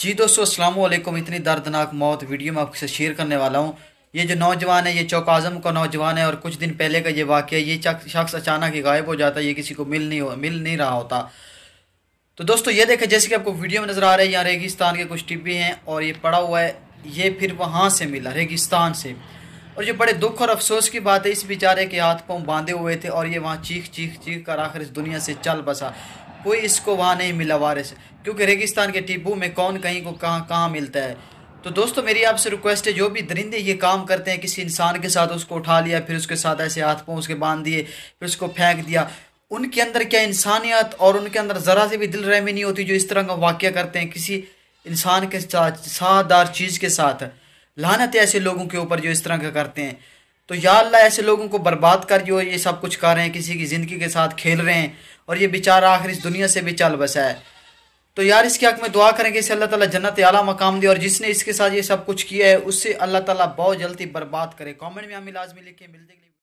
जी दोस्तों असलम इतनी दर्दनाक मौत वीडियो में आपसे शेयर करने वाला हूँ ये जो नौजवान है ये चौक आज़म का नौजवान है और कुछ दिन पहले का ये वाक्य है ये शख्स अचानक ही गायब हो जाता है ये किसी को मिल नहीं हो मिल नहीं रहा होता तो दोस्तों ये देखें जैसे कि आपको वीडियो में नज़र आ रहा है यहाँ रेगिस्तान के कुछ टिब्बे हैं और ये पड़ा हुआ है ये फिर वहाँ से मिला रेगिस्तान से और ये बड़े दुख और अफसोस की बात है इस बेचारे के हाथ पाँव बांधे हुए थे और ये वहाँ चीख चीख चीख कर आखिर इस दुनिया से चल बसा कोई इसको वहाँ नहीं मिला वारिस क्योंकि रेगिस्तान के टिब्बू में कौन कहीं को कहाँ कहाँ मिलता है तो दोस्तों मेरी आपसे रिक्वेस्ट है जो भी दरिंदे ये काम करते हैं किसी इंसान के साथ उसको उठा लिया फिर उसके साथ ऐसे हाथ पाँव उसके बांध दिए फिर उसको फेंक दिया उनके अंदर क्या इंसानियत और उनके अंदर ज़रा से भी दिल रहमी नहीं होती जो इस तरह का वाक्य करते हैं किसी इंसान के साथ सादार चीज़ के साथ लानत ऐसे लोगों के ऊपर जो इस तरह का करते हैं तो या अल्लाह ऐसे लोगों को बर्बाद कर जो ये सब कुछ कर रहे हैं किसी की ज़िंदगी के साथ खेल रहे हैं और ये बेचारा आखिर इस दुनिया से भी चल बसा है तो यार इसके हक में दुआ करें कि इसे अल्लाह ताला जन्नत आला मकाम दे और जिसने इसके साथ ये सब कुछ किया है उससे अल्लाह ताला बहुत जल्दी बर्बाद करे कमेंट में हमें लाजमी लिखे मिल